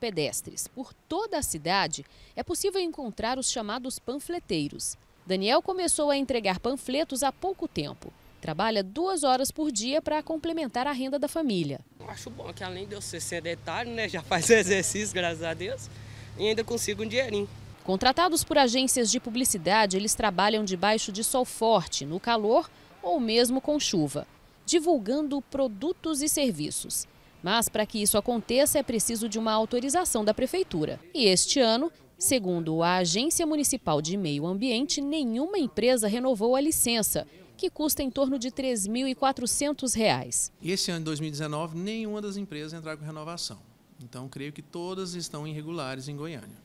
pedestres por toda a cidade, é possível encontrar os chamados panfleteiros. Daniel começou a entregar panfletos há pouco tempo. Trabalha duas horas por dia para complementar a renda da família. Acho bom que além de eu ser sedentário, né, já faz exercício, graças a Deus, e ainda consigo um dinheirinho. Contratados por agências de publicidade, eles trabalham debaixo de sol forte, no calor ou mesmo com chuva, divulgando produtos e serviços. Mas para que isso aconteça é preciso de uma autorização da Prefeitura. E este ano, segundo a Agência Municipal de Meio Ambiente, nenhuma empresa renovou a licença, que custa em torno de R$ 3.400. Esse ano de 2019, nenhuma das empresas entrou com renovação. Então, creio que todas estão irregulares em Goiânia.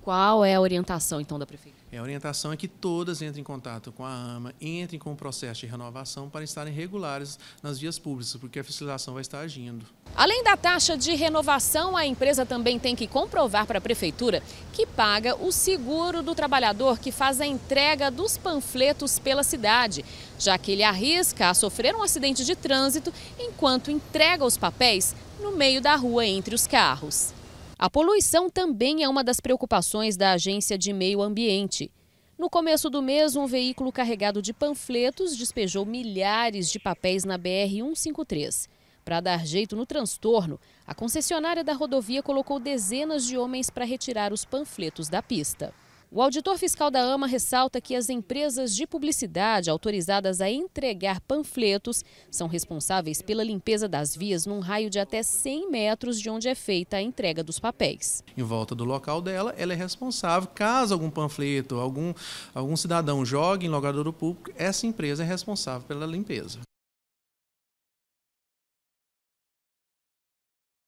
Qual é a orientação, então, da Prefeitura? É, a orientação é que todas entrem em contato com a AMA, entrem com o processo de renovação para estarem regulares nas vias públicas, porque a fiscalização vai estar agindo. Além da taxa de renovação, a empresa também tem que comprovar para a prefeitura que paga o seguro do trabalhador que faz a entrega dos panfletos pela cidade, já que ele arrisca a sofrer um acidente de trânsito enquanto entrega os papéis no meio da rua entre os carros. A poluição também é uma das preocupações da Agência de Meio Ambiente. No começo do mês, um veículo carregado de panfletos despejou milhares de papéis na BR-153. Para dar jeito no transtorno, a concessionária da rodovia colocou dezenas de homens para retirar os panfletos da pista. O auditor fiscal da AMA ressalta que as empresas de publicidade autorizadas a entregar panfletos são responsáveis pela limpeza das vias num raio de até 100 metros de onde é feita a entrega dos papéis. Em volta do local dela, ela é responsável. Caso algum panfleto, algum, algum cidadão jogue em logradouro público, essa empresa é responsável pela limpeza.